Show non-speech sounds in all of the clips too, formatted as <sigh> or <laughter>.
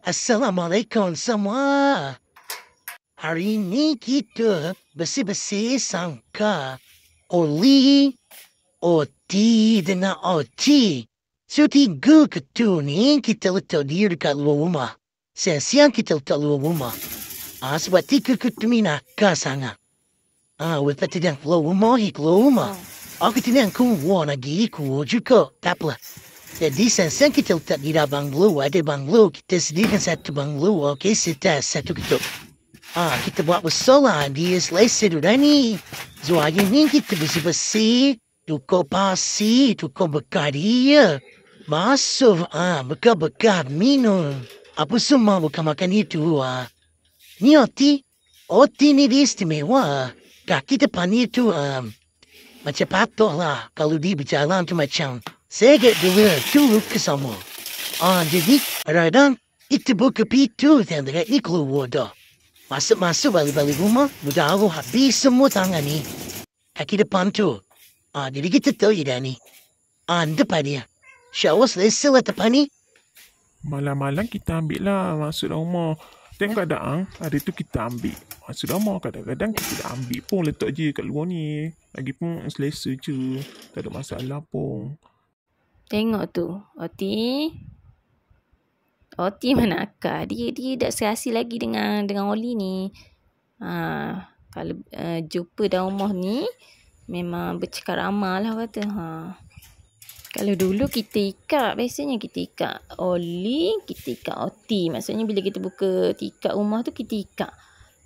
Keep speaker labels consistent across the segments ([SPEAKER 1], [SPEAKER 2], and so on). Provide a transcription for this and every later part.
[SPEAKER 1] Assalamualaikum semua. Hari ini kita bersih-bersih sangka Oli, Oti dan Oti. So tiga ketu ni kita letak dia dekat luar rumah. Siang-siang kita letak luar rumah. Ah, sebab tiga ketu ni nak sangat. Ah, with that, keluar rumah, dia hmm. keluar rumah. Aku tidak akan keluar lagi, keluar juga. Tak apa. Se dicen sen ki tilta gira banglu, ade banglu, ki te se dicen sa tu banglu, Okay, ke satu ta Ah, kita buat wasola, di es le se du dani. Zo agi nin ki te busi pasi, tu ko bekaria. Masuf, ah, beka beka minum. Apa semua buka makan itu, ah. Ni oti, oti ni di istimewa. Kaki te pan itu, ah, macam patok lah, kalau di berjalan tu macam... Saya agak dengar tu ke sama. Ah, jadi kadang-kadang itu buka pintu yang dekat ni keluar dah. Masuk-masuk balik-balik rumah, mudah aku habis semua tangan ni. Kaki depan tu. Ah, jadi kita tahu je ni. Ah, depan dia. Syawas selesa lah depan ni. Malam-malam kita ambil lah masuk rumah. Tengok kadang hari tu kita ambil. Masuk rumah
[SPEAKER 2] kadang-kadang kita tak ambil pun letak je kat luar ni. Lagipun selesa je. Tak ada masalah pun. Tengok tu. Oti. Oti <laughs> mana akak? Dia dia tak serasi lagi dengan dengan Oli ni. Ha, kalau uh, jumpa dah rumah ni memang bercakap ramah lah kata. Ha. Kalau dulu kita ikat, biasanya kita ikat Oli, kita ikat Oti. Maksudnya bila kita buka tikat rumah tu, kita ikat.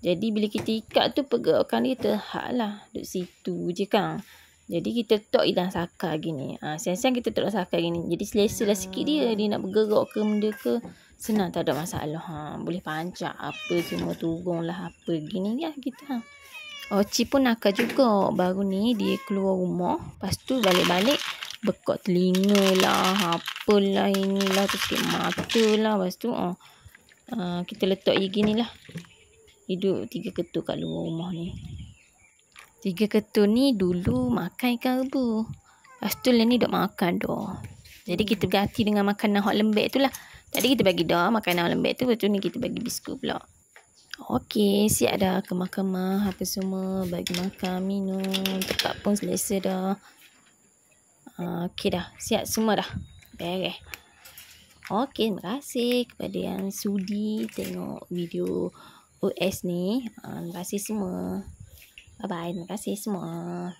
[SPEAKER 2] Jadi bila kita ikat tu, pergerakan dia terhad lah. Duduk situ je kan. Jadi kita tok idang sakar gini. Ha, siang-siang kita tok sakar gini. Jadi selesa lah sikit dia. Dia nak bergerak ke benda ke. Senang tak ada masalah. Ha, boleh pancak apa semua turun lah apa. Gini lah kita. Ha. Oci pun nakal juga. Baru ni dia keluar rumah. Lepas tu balik-balik. Bekok telinga lah. Apalah inilah. Tukit mata lah. Lepas tu. Ha. Ha, kita letak dia gini lah. Hidup tiga ketuk kat luar rumah ni. Tiga ketul ni dulu makan ikan rebu. Lepas tu ni dok makan dah. Jadi kita ganti dengan makanan hot lembek tu lah. Tadi kita bagi dah makanan hot lembek tu. Lepas tu ni kita bagi biskut pula. Okey, siap dah ke mahkamah apa semua. Bagi makan, minum. Tempat pun selesa dah. Ah, okey dah. Siap semua dah. Beres. Okey, terima kasih kepada yang sudi tengok video OS ni. Ah, terima kasih semua. 拜拜，大家小心哦。